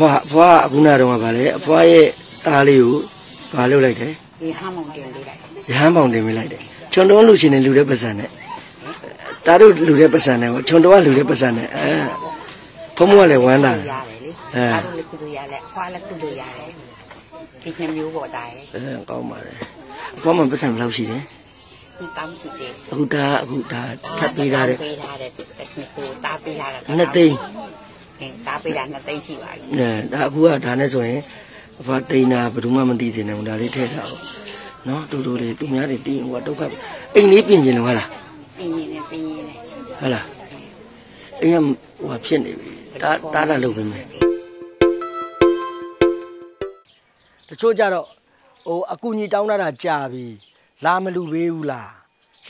ဖွားအဖွားအခုနာတော့ကဗာလေအဖွားရဲ့သားလေးကိုဗာလုတ်လိုက်တယ်ရဟန်းမောင်တင်ပေးလိုက်ရဟန်းမောင်တင်ပေးလိုက်တယ်ခြုံတော်လူရှင်နဲ့လူတဲ့ပစံနဲ့တားတို့လူတဲ့ပစံနဲ့ခြုံတော်ကလူတဲ့ပစံနဲ့အဲဖုံးမကလည်းဝမ်းသာတယ်အဲတားတို့လည်းကုသိုလ်ရလက်အဖွားလည်းကုသိုလ်ရတယ်ဒီနှမျိုးပေါ်တာရဲ့အဲကောင်းပါတယ်အဖွားမပစံဘယ်လောက်ရှိတယ်တောင်းစီတယ်အခုဒါအခုဒါထပ်ပေးထားတဲ့ပေးထားတဲ့တစ်ခုတားပေးထားတာနှစ်သိန်းအင်းဒါပေးတာ2သိန်းရှိပါပြီအဲဒါအခုကဒါနဲ့ဆိုရင်အဖတိန်နာဘယ်သူမှမသိသေးနဲ့ဘူးဒါလေးထည့်ထားအောင်နော်တူတူလေးသူများတွေသိရင်ဟိုကဒုက္ခအိမ်လေးပြင်ကျင်လို့ဟုတ်လားပြင်ကျင်တယ်ပြင်ကျင်တယ်ဟုတ်လားအိမ်ကဟိုကဖြစ်နေပြီဒါဒါလာလုပ်ပေးမယ်တချို့ကြတော့ဟိုအကူညီတောင်းတာကြာပြီလာမလူပေးဘူးလား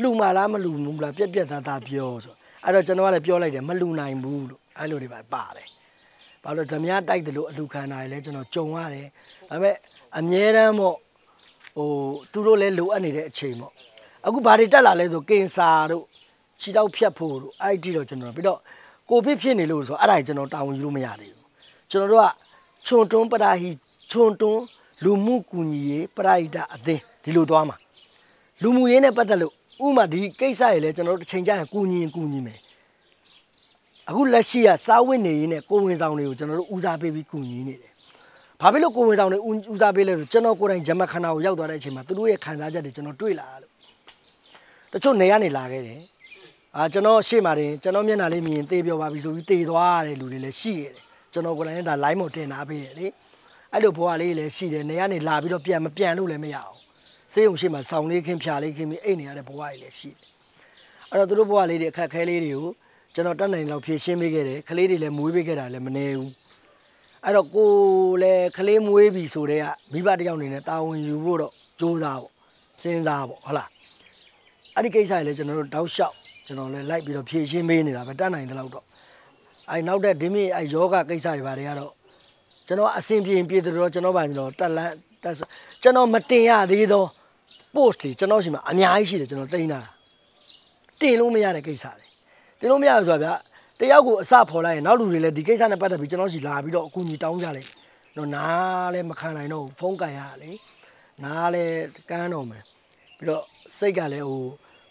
လှူမလားမလူဘူးလားပြက်ပြက်သားသားပြောဆိုအဲ့တော့ကျွန်တော်ကလည်းပြောလိုက်တယ်မလူနိုင်ဘူးလို့အဲ့လိုတွေပါပါတယ်။ဘာလို့ဓမြတိုက်တယ်လို့အလူခံတာလည်းကျွန်တော်ကြုံရတယ်။ဒါပေမဲ့အမြဲတမ်းပေါ့ဟိုသူတို့လည်းလိုအပ်နေတဲ့အချိန်ပေါ့။အခုဘာတွေတက်လာလဲဆိုကင်ဆာတို့ခြေတောက်ဖြတ်ဖို့တို့အဲ့ဒီတော့ကျွန်တော်ပြီးတော့ကိုဗစ်ဖြစ်နေလို့ဆိုအဲ့ဒါကျွန်တော်တာဝန်ယူလို့မရသေးဘူး။ကျွန်တော်တို့ကခြုံတွန်းပရာဟီခြုံတွန်းလူမှုကူညီရေးပရာဟိတအသင်းဒီလိုသွားမှာလူမှုရေးနဲ့ပတ်သက်လို့ဥမာဒီကိစ္စရေလဲကျွန်တော်တို့တစ်ချိန်ကြာရင်ကူညီရင်ကူညီမယ်။အခုလက်ရှိကစားဝတ်နေရေးနဲ့ကိုဝင်ဆောင်တွေကိုကျွန်တော်တို့ဦးစားပေးပြီးကူညီနေတယ်။ဘာဖြစ်လို့ကိုဝင်ဆောင်တွေဦးစားပေးလဲဆိုကျွန်တော်ကိုယ်တိုင်ဂျမခန္ဓာကိုရောက်သွားတဲ့အချိန်မှာသူတို့ရဲ့ခံစားချက်တွေကျွန်တော်တွေ့လာလို့တချို့နေရနေလာခဲ့တယ်။အာကျွန်တော်ရှေ့မှာတင်ကျွန်တော်မျက်နှာလေးမြင်တေးပြောပါပြီဆိုပြီးတေးသွားရတဲ့လူတွေလည်းရှိခဲ့တယ်။ကျွန်တော်ကိုယ်တိုင်ကဒါ line မော်တင်ထားပေးတယ်လေ။အဲ့လိုဘွားလေးလည်းရှိတယ်နေရနေလာပြီးတော့ပြန်မပြန်လို့လည်းမရအောင်။စေးုံရှေ့မှာဆောင်းလေးခင်းဖြာလေးခင်းပြီးအိတ်နေရတဲ့ဘွားကြီးလည်းရှိတယ်။အဲ့တော့သူတို့ဘွားလေးတွေအခက်ခဲလေးတွေကိုကျွန်တော်တက်နိုင်လောက်ဖြည့်ရှင်းပေးခဲ့တယ်ခလေးတွေလည်းမွေးပေးခဲ့တာလည်းမနေဘူးအဲ့တော့ကိုလည်းခလေးမွေးပြီဆိုတော့မိဘတယောက်အနေနဲ့တာဝန်ယူဖို့တော့စူးစမ်းပေါ့စဉ်းစားပေါ့ဟုတ်လားအဲ့ဒီကိစ္စတွေလည်းကျွန်တော်တို့တောက်လျှောက်ကျွန်တော်လည်းလိုက်ပြီးတော့ဖြည့်ရှင်းပေးနေတာပဲတက်နိုင်တဲ့လောက်တော့အဲ့နောက်တဲ့ဒီမိအဲ့ယောဂကိစ္စတွေဘာတွေကတော့ကျွန်တော်အဆင်ပြေပြေတော့ကျွန်တော်ဘာကျွန်တော်တက်လန်းတက်ကျွန်တော်မတင်ရသေးသော post တွေကျွန်တော်ရှိမှာအများကြီးရှိတယ်ကျွန်တော်တင်တာတင်လို့မရတဲ့ကိစ္စတွေတင်လို့မရဘူးဆိုတာဗျတယောက်ကိုအစဖော်လိုက်ရင်နောက်လူတွေလည်းဒီကိစ္စနဲ့ပတ်သက်ပြီးကျွန်တော်စီလာပြီးတော့အကူအညီတောင်းကြလေနော်နားလည်းမခံနိုင်တော့ဘူးဖုန်းကန်ရလေနားလည်းကန်းတော့မယ်ပြီးတော့စိတ်ကလည်းဟို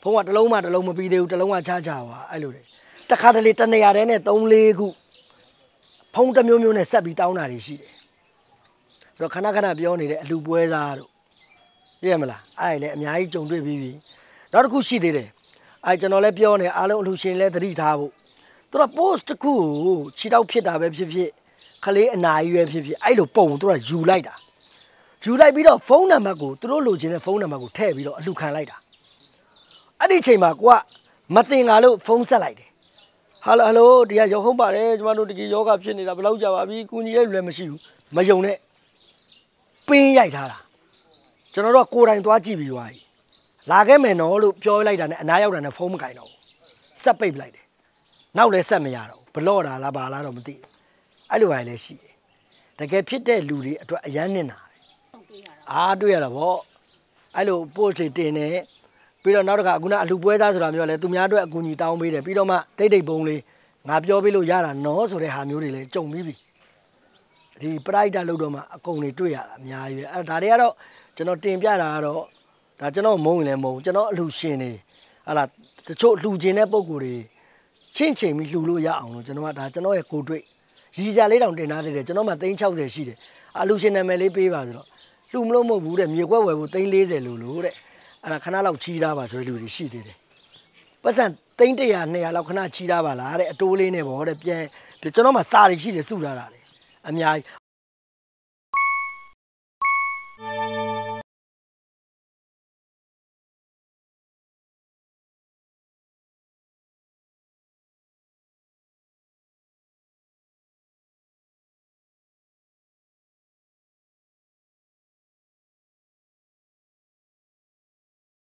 ဖုန်းကတစ်လုံးမှတစ်လုံးမပြီးသေးဘူးတစ်လုံးကချချပါအဲ့လိုလေတခါတလေတနေရာတည်းနဲ့3 4ခုဖုန်းတစ်မျိုးမျိုးနဲ့ဆက်ပြီးတောင်းတာတွေရှိတယ်ပြီးတော့ခဏခဏပြောနေတဲ့အလူပွဲစားတို့သိရမလားအဲ့ဒါလည်းအများကြီးကြုံတွေ့ပြီးပြီနောက်တစ်ခုရှိသေးတယ်အဲကျွန်တော်လည်းပြောနေအားလုံးအလှရှင်လည်းသတိထားဖို့သူတို့ post တစ်ခုကိုခြေတောက်ဖြစ်တာပဲဖြစ်ဖြစ်ခလေးအနာကြီးပဲဖြစ်ဖြစ်အဲ့လိုပုံသူတို့ယူလိုက်တာယူလိုက်ပြီးတော့ဖုန်းနံပါတ်ကိုသူတို့လိုချင်တဲ့ဖုန်းနံပါတ်ကိုထည့်ပြီးတော့အလှခံလိုက်တာအဲ့ဒီချိန်မှာကိုကမတင်လာလို့ဖုန်းဆက်လိုက်တယ်ဟယ်လိုဟယ်လိုဒီကရောဟုတ်ပါတယ်ကျမတို့တကယ်ယောဂဖြစ်နေတာဘယ်လောက်ကြာပါပြီကုညီရဲ့လည်းမရှိဘူးမယုံနဲ့ပင်းရိုက်ထားတာကျွန်တော်တို့ကကိုယ်တိုင်သွားကြည့်ပြီးသွားပြီလာခဲ့မယ်နော်လို့ပြောလိုက်တာနဲ့အနားရောက်တာနဲ့ဖုန်းမကင်တော့ဘူးဆက်ပိတ်လိုက်တယ်နောက်လည်းဆက်မရတော့ဘလော့တာလားဘာလားတော့မသိအဲ့လိုပါလည်းရှိတယ်တကယ်ဖြစ်တဲ့လူတွေအတွက်အယမ်းနစ်နာတယ်အားတွေ့ရတာဗောအဲ့လို post တွေတင်နေပြီးတော့နောက်တစ်ခါအခုနအလူပွဲသားဆိုတာမျိုးလည်းသူများအတွက်အကူအညီတောင်းပေးတယ်ပြီးတော့မှတိတ်တိတ်ပုံလေးငါပြောပေးလို့ရတာနော်ဆိုတဲ့ဟာမျိုးတွေလည်းကြုံပြီးပြီဒီ pride တာလောက်တော့မှအကုန်တွေတွေ့ရတာအများကြီးပဲအဲ့ဒါတွေကတော့ကျွန်တော်တင်ပြတာကတော့ဒါကျွန်တော်မုံရင်လည်းမုံကျွန်တော်အလှရှင်နေဟာလာတချို့လှူခြင်းတဲ့ပုံကိုယ်တွေချင့်ချိန်ပြီးလှူလို့ရအောင်လို့ကျွန်တော်ကဒါကျွန်တော်ရဲ့ကိုတွေ့ရည်စရာလေးတောင်တင်ထားသေးတယ်ကျွန်တော်မှ360ရှိတယ်အလှရှင်နာမည်လေးပေးပါဆိုတော့လှူမလို့မဟုတ်ဘူးတဲ့မြေကွက်ဝယ်ဖို့340လို့လို့တဲ့အဲ့ဒါခဏလောက်ချီးထားပါဆိုတဲ့လူတွေရှိသေးတယ်ပတ်စံ300 200လောက်ခဏချီးထားပါလားတဲ့အတိုးလေးနဲ့ပေါ့တဲ့ပြန်ကျွန်တော်မှစာတွေရှိတယ်စုထားတာလေအများကြီး